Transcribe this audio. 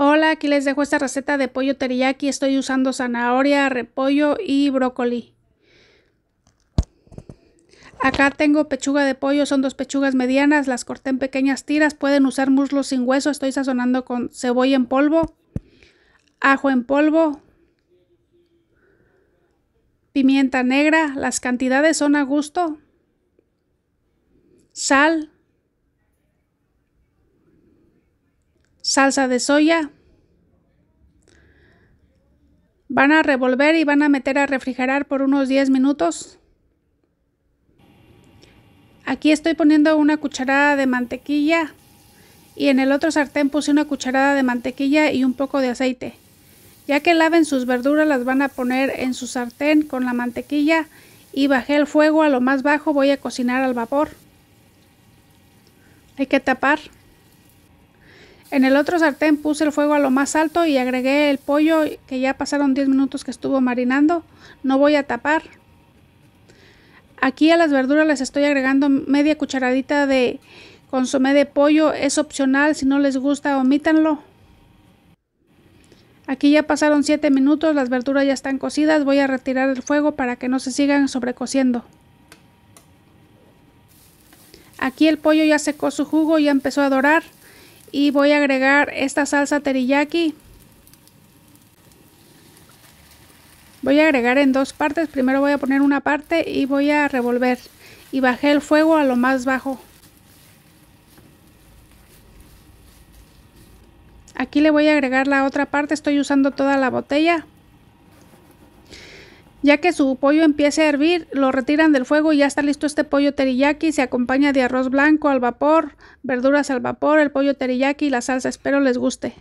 Hola, aquí les dejo esta receta de pollo teriyaki. Estoy usando zanahoria, repollo y brócoli. Acá tengo pechuga de pollo, son dos pechugas medianas, las corté en pequeñas tiras. Pueden usar muslos sin hueso, estoy sazonando con cebolla en polvo, ajo en polvo, pimienta negra, las cantidades son a gusto, sal, salsa de soya. Van a revolver y van a meter a refrigerar por unos 10 minutos. Aquí estoy poniendo una cucharada de mantequilla y en el otro sartén puse una cucharada de mantequilla y un poco de aceite. Ya que laven sus verduras las van a poner en su sartén con la mantequilla y bajé el fuego a lo más bajo, voy a cocinar al vapor. Hay que tapar. En el otro sartén puse el fuego a lo más alto y agregué el pollo que ya pasaron 10 minutos que estuvo marinando. No voy a tapar. Aquí a las verduras les estoy agregando media cucharadita de consomé de pollo. Es opcional, si no les gusta omítanlo. Aquí ya pasaron 7 minutos, las verduras ya están cocidas. Voy a retirar el fuego para que no se sigan sobrecociendo. Aquí el pollo ya secó su jugo, ya empezó a dorar y voy a agregar esta salsa teriyaki voy a agregar en dos partes primero voy a poner una parte y voy a revolver y bajé el fuego a lo más bajo aquí le voy a agregar la otra parte estoy usando toda la botella ya que su pollo empiece a hervir, lo retiran del fuego y ya está listo este pollo teriyaki. Se acompaña de arroz blanco al vapor, verduras al vapor, el pollo teriyaki y la salsa. Espero les guste.